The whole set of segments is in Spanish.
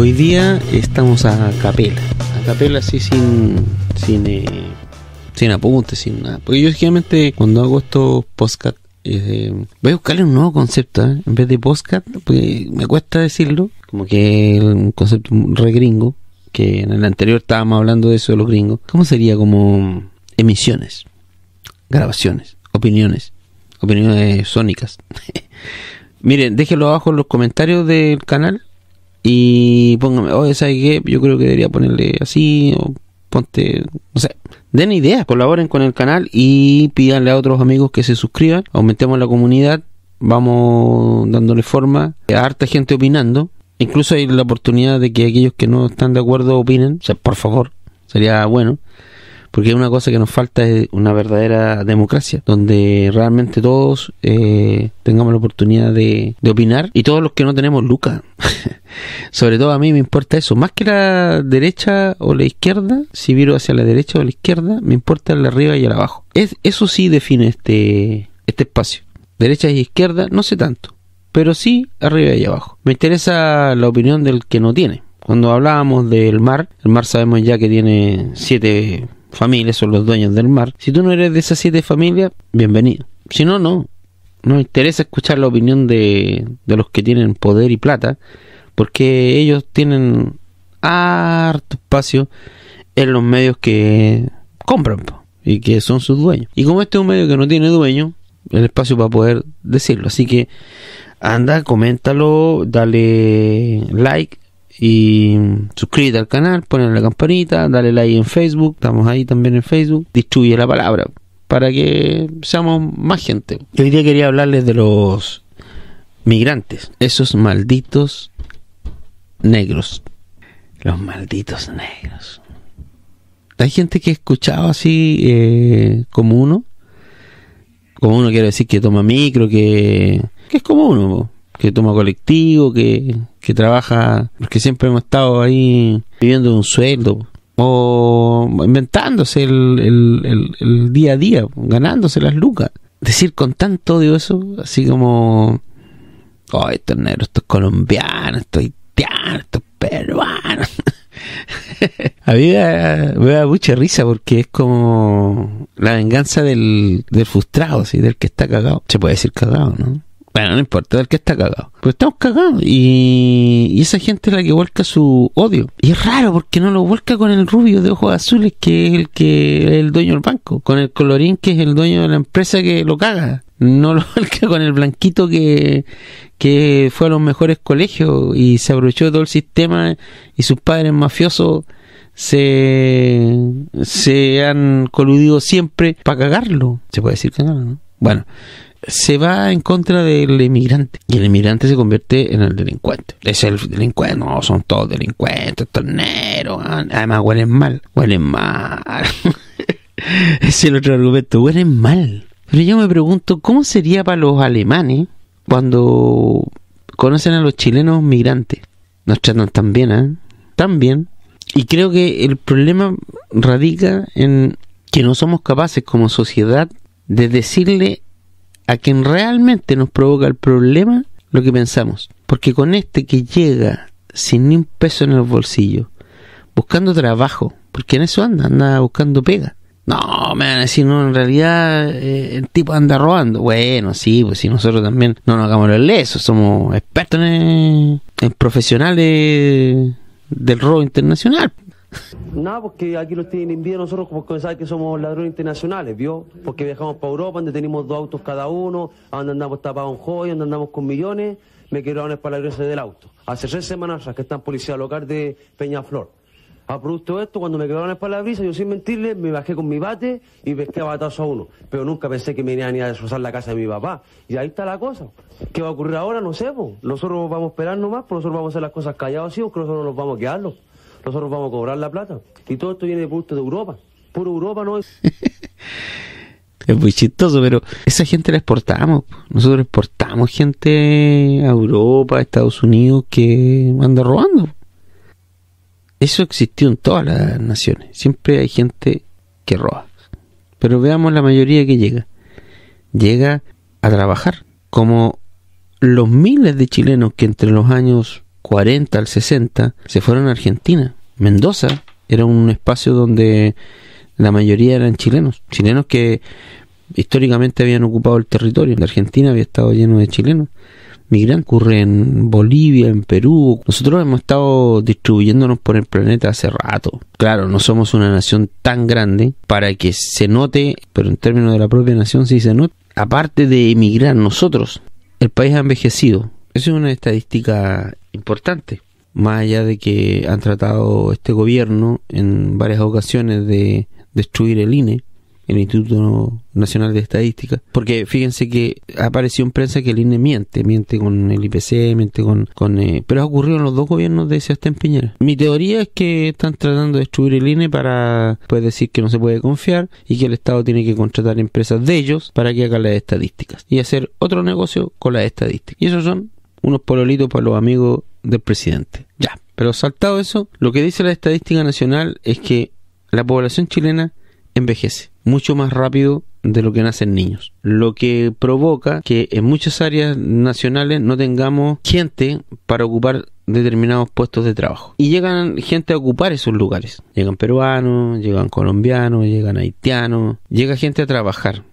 hoy día estamos a capela. A capela así sin. sin. Eh, sin apuntes, sin nada. Porque yo generalmente cuando hago estos podcast eh, voy a buscarle un nuevo concepto, ¿eh? en vez de postcat, porque me cuesta decirlo, como que es un concepto re gringo, que en el anterior estábamos hablando de eso de los gringos. ¿Cómo sería como emisiones, grabaciones, opiniones, opiniones sónicas? Miren, déjenlo abajo en los comentarios del canal y póngame, oye, esa qué? Yo creo que debería ponerle así, o ponte, no sé, den ideas, colaboren con el canal y pídanle a otros amigos que se suscriban, aumentemos la comunidad, vamos dándole forma, eh, harta gente opinando, incluso hay la oportunidad de que aquellos que no están de acuerdo opinen, o sea, por favor, sería bueno porque una cosa que nos falta es una verdadera democracia, donde realmente todos eh, tengamos la oportunidad de, opinar y todos los que no tenemos lucas. Sobre todo a mí me importa eso, más que la derecha o la izquierda, si viro hacia la derecha o la izquierda, me importa el arriba y el abajo. Es, eso sí define este, este espacio. Derecha y izquierda, no sé tanto, pero sí arriba y abajo. Me interesa la opinión del que no tiene. Cuando hablábamos del mar, el mar sabemos ya que tiene siete familias son los dueños del mar. Si tú no eres de esas siete familias, bienvenido. Si no, no. Nos interesa escuchar la opinión de, de los que tienen poder y plata, porque ellos tienen harto espacio en los medios que compran y que son sus dueños. Y como este es un medio que no tiene dueño, el espacio para poder decirlo. Así que anda, coméntalo, dale like, y mm, suscríbete al canal, ponle la campanita, dale like en Facebook, estamos ahí también en Facebook, distribuye la palabra para que seamos más gente. Hoy día quería hablarles de los migrantes, esos malditos negros, los malditos negros. Hay gente que he escuchado así eh, como uno, como uno quiere decir que toma micro, que, que es como uno, que toma colectivo, que, trabaja, los que siempre hemos estado ahí viviendo un sueldo, o inventándose el, día a día, ganándose las lucas. Decir con tanto odio eso, así como, oh, estos negros, estos colombianos, estos haitianos, estos peruanos. a mí me da mucha risa porque es como la venganza del, del frustrado, ¿sí? del que está cagado. Se puede decir cagado, ¿no? Bueno, no importa, el que está cagado. Pues estamos cagados. Y, esa gente es la que vuelca su odio. Y es raro porque no lo vuelca con el rubio de ojos azules que es el que el dueño del banco. Con el colorín que es el dueño de la empresa que lo caga. No lo vuelca con el blanquito que, fue a los mejores colegios y se aprovechó de todo el sistema y sus padres mafiosos se, se han coludido siempre para cagarlo. Se puede decir que no, ¿no? Bueno se va en contra del inmigrante y el inmigrante se convierte en el delincuente. Es el delincuente, no, son todos delincuentes, torneros, ah, además huelen mal, huelen mal. es el otro argumento, huelen mal. Pero yo me pregunto, ¿cómo sería para los alemanes cuando conocen a los chilenos migrantes? Nos tratan tan bien, ¿eh? Tan bien. Y creo que el problema radica en que no somos capaces como sociedad de decirle a quien realmente nos provoca el problema lo que pensamos. Porque con este que llega sin ni un peso en el bolsillo, buscando trabajo, porque en eso anda, anda buscando pega. No, me van a decir, no, en realidad eh, el tipo anda robando. Bueno, sí, pues si nosotros también no nos hagamos el eso, somos expertos en profesionales del robo internacional. Nada, porque aquí los tienen en vida nosotros porque saben que somos ladrones internacionales, ¿vio? Porque viajamos para Europa, donde tenemos dos autos cada uno, donde andamos tapados en joyas, donde andamos con millones, me quedaron para la del auto. Hace tres semanas que están en policía local de Peñaflor. A producto de esto, cuando me quedaron la brisa yo sin mentirle, me bajé con mi bate y pesqué a batazo a uno. Pero nunca pensé que me iban a destrozar la casa de mi papá. Y ahí está la cosa. ¿Qué va a ocurrir ahora? No sé, vos Nosotros vamos a esperar nomás, pero pues nosotros vamos a hacer las cosas callados, así porque nosotros nos vamos a quedarnos nosotros vamos a cobrar la plata. Y todo esto viene de de Europa. Por Europa no es. es muy chistoso, pero esa gente la exportamos. Nosotros exportamos gente a Europa, a Estados Unidos que anda robando. Eso existió en todas las naciones. Siempre hay gente que roba. Pero veamos la mayoría que llega. Llega a trabajar. Como los miles de chilenos que entre los años 40 al 60 se fueron a Argentina. Mendoza era un espacio donde la mayoría eran chilenos, chilenos que históricamente habían ocupado el territorio. La Argentina había estado lleno de chilenos. Migrantes ocurre en Bolivia, en Perú. Nosotros hemos estado distribuyéndonos por el planeta hace rato. Claro, no somos una nación tan grande para que se note, pero en términos de la propia nación sí se nota. Aparte de emigrar nosotros, el país ha envejecido. Esa es una estadística importante. Más allá de que han tratado este gobierno en varias ocasiones de destruir el INE, el Instituto Nacional de Estadística. Porque fíjense que apareció en prensa que el INE miente, miente con el IPC, miente con... con eh, pero ha ocurrido en los dos gobiernos de en Piñera. Mi teoría es que están tratando de destruir el INE para pues, decir que no se puede confiar y que el Estado tiene que contratar empresas de ellos para que hagan las estadísticas y hacer otro negocio con las estadísticas. Y esos son unos pololitos para los amigos del presidente. Ya, pero saltado eso, lo que dice la estadística nacional es que la población chilena envejece mucho más rápido de lo que nacen niños, lo que provoca que en muchas áreas nacionales no tengamos gente para ocupar determinados puestos de trabajo. Y llegan gente a ocupar esos lugares. Llegan peruanos, llegan colombianos, llegan haitianos, llega gente a trabajar.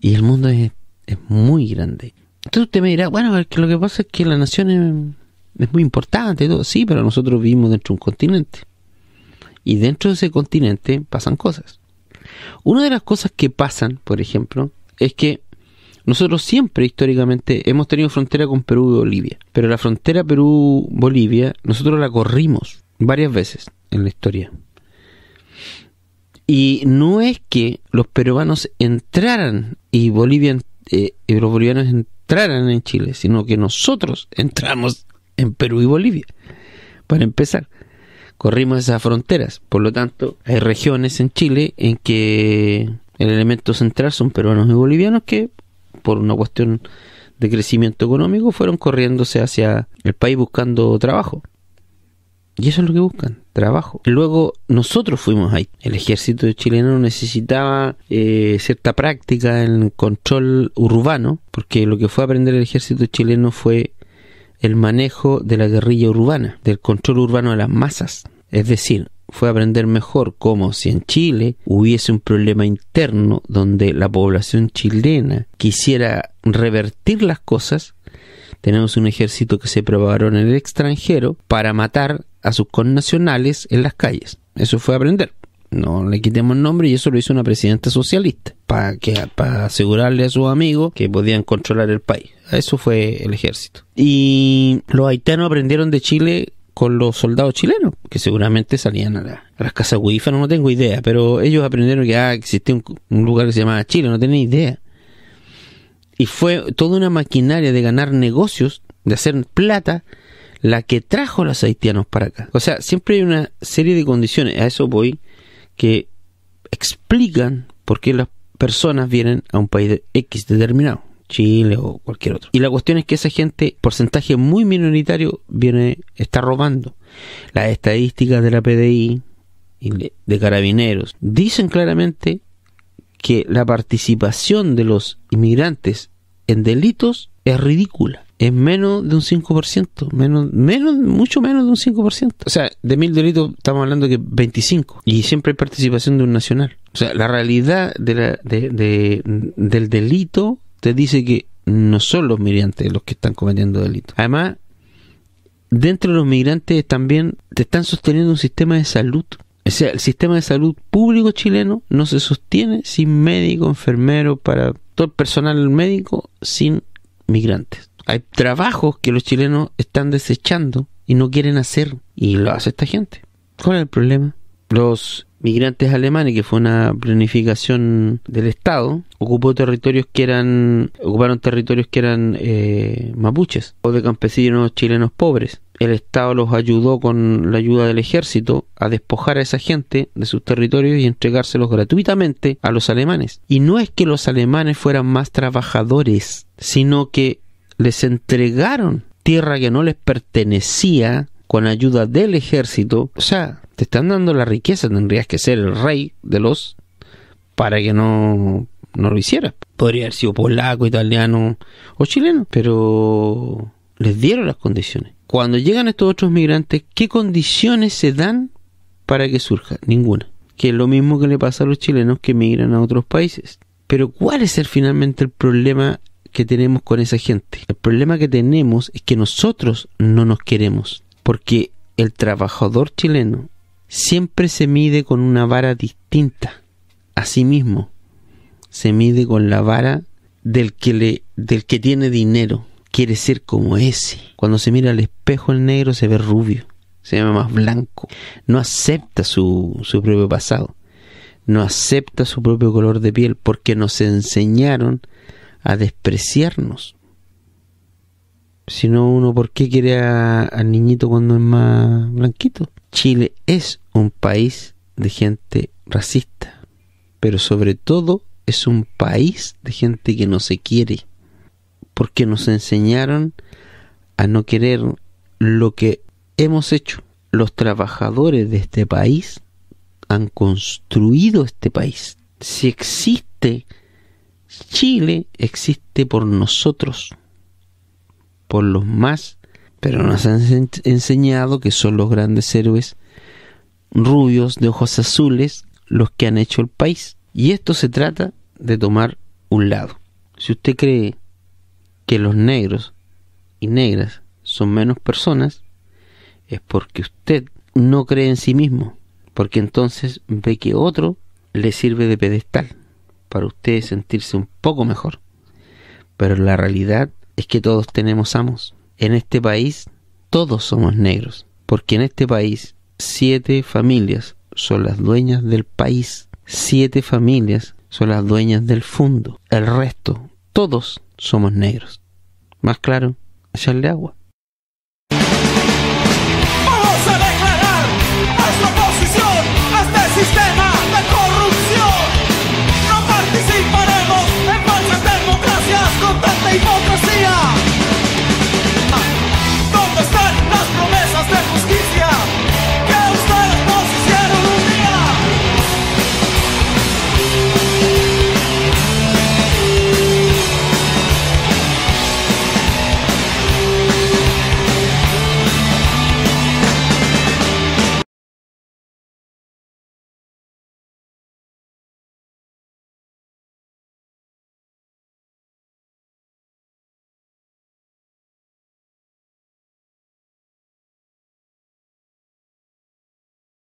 Y el mundo es, es muy grande. Entonces usted me dirá, bueno, lo que pasa es que la nación es, muy importante, y todo. sí, pero nosotros vivimos dentro de un continente. Y dentro de ese continente pasan cosas. Una de las cosas que pasan, por ejemplo, es que nosotros siempre históricamente hemos tenido frontera con Perú y Bolivia, pero la frontera Perú-Bolivia nosotros la corrimos varias veces en la historia. Y no es que los peruanos entraran y Bolivia, eh, los bolivianos entraran en Chile, sino que nosotros entramos en Perú y Bolivia. Para empezar, corrimos esas fronteras. Por lo tanto, hay regiones en Chile en que el elemento central son peruanos y bolivianos que, por una cuestión de crecimiento económico, fueron corriéndose hacia el país buscando trabajo. Y eso es lo que buscan, trabajo. Luego nosotros fuimos ahí. El ejército chileno necesitaba eh, cierta práctica en control urbano, porque lo que fue a aprender el ejército chileno fue el manejo de la guerrilla urbana, del control urbano de las masas. Es decir, fue aprender mejor cómo si en Chile hubiese un problema interno donde la población chilena quisiera revertir las cosas, tenemos un ejército que se preparó en el extranjero para matar a sus connacionales en las calles. Eso fue aprender. No le quitemos nombre y eso lo hizo una presidenta socialista para que para asegurarle a sus amigos que podían controlar el país. Eso fue el ejército. Y los haitianos aprendieron de Chile con los soldados chilenos, que seguramente salían a, las casas no tengo idea, pero ellos aprendieron que ah, existía un, un, lugar que se llamaba Chile, no tenía idea. Y fue toda una maquinaria de ganar negocios, de hacer plata, la que trajo a los haitianos para acá. O sea, siempre hay una serie de condiciones, a eso voy, que explican por qué las personas vienen a un país X determinado, Chile o cualquier otro. Y la cuestión es que esa gente, porcentaje muy minoritario, viene, está robando. Las estadísticas de la PDI y de carabineros dicen claramente que la participación de los inmigrantes en delitos es ridícula es menos de un 5%, menos, menos, mucho menos de un 5%. O sea, de mil delitos estamos hablando que 25 y siempre hay participación de un nacional. O sea, la realidad del delito te dice que no son los migrantes los que están cometiendo delitos. Además, dentro de los migrantes también te están sosteniendo un sistema de salud. O sea, el sistema de salud público chileno no se sostiene sin médico, enfermero, para todo el personal médico, sin migrantes hay trabajos que los chilenos están desechando y no quieren hacer y lo hace esta gente. ¿Cuál es el problema? Los migrantes alemanes, que fue una planificación del Estado, ocupó territorios que eran, ocuparon territorios que eran eh, mapuches o de campesinos chilenos pobres. El Estado los ayudó con la ayuda del ejército a despojar a esa gente de sus territorios y entregárselos gratuitamente a los alemanes. Y no es que los alemanes fueran más trabajadores, sino que les entregaron tierra que no les pertenecía con ayuda del ejército. O sea, te están dando la riqueza, tendrías que ser el rey de los para que no, no lo hicieras. Podría haber sido polaco, italiano o chileno, pero les dieron las condiciones. Cuando llegan estos otros migrantes, ¿qué condiciones se dan para que surja? Ninguna. Que es lo mismo que le pasa a los chilenos que migran a otros países. Pero ¿cuál es el, finalmente el problema que tenemos con esa gente. El problema que tenemos es que nosotros no nos queremos, porque el trabajador chileno siempre se mide con una vara distinta a sí mismo. Se mide con la vara del que, le, del que tiene dinero. Quiere ser como ese. Cuando se mira al espejo el negro se ve rubio, se ve más blanco. No acepta su, su propio pasado. No acepta su propio color de piel porque nos enseñaron a despreciarnos. Si no, uno, ¿por qué quiere al niñito cuando es más blanquito? Chile es un país de gente racista, pero sobre todo es un país de gente que no se quiere, porque nos enseñaron a no querer lo que hemos hecho. Los trabajadores de este país han construido este país. Si existe Chile existe por nosotros, por los más, pero nos han enseñado que son los grandes héroes rubios de ojos azules los que han hecho el país. Y esto se trata de tomar un lado. Si usted cree que los negros y negras son menos personas, es porque usted no cree en sí mismo, porque entonces ve que otro le sirve de pedestal para usted sentirse un poco mejor. Pero la realidad es que todos tenemos amos. En este país todos somos negros, porque en este país siete familias son las dueñas del país, siete familias son las dueñas del fondo, el resto, todos somos negros. Más claro, echarle agua.